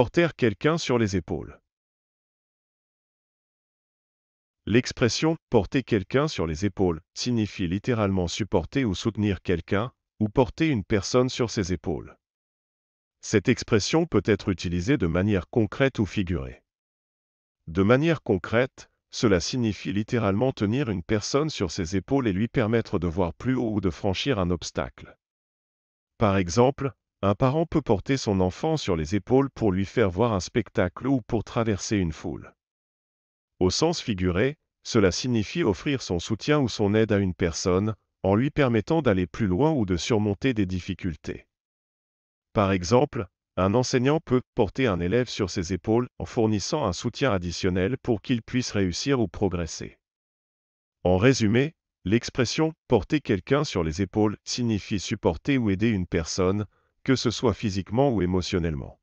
Porter quelqu'un sur les épaules. L'expression porter quelqu'un sur les épaules signifie littéralement supporter ou soutenir quelqu'un, ou porter une personne sur ses épaules. Cette expression peut être utilisée de manière concrète ou figurée. De manière concrète, cela signifie littéralement tenir une personne sur ses épaules et lui permettre de voir plus haut ou de franchir un obstacle. Par exemple, un parent peut porter son enfant sur les épaules pour lui faire voir un spectacle ou pour traverser une foule. Au sens figuré, cela signifie offrir son soutien ou son aide à une personne, en lui permettant d'aller plus loin ou de surmonter des difficultés. Par exemple, un enseignant peut porter un élève sur ses épaules en fournissant un soutien additionnel pour qu'il puisse réussir ou progresser. En résumé, l'expression porter quelqu'un sur les épaules signifie supporter ou aider une personne, que ce soit physiquement ou émotionnellement.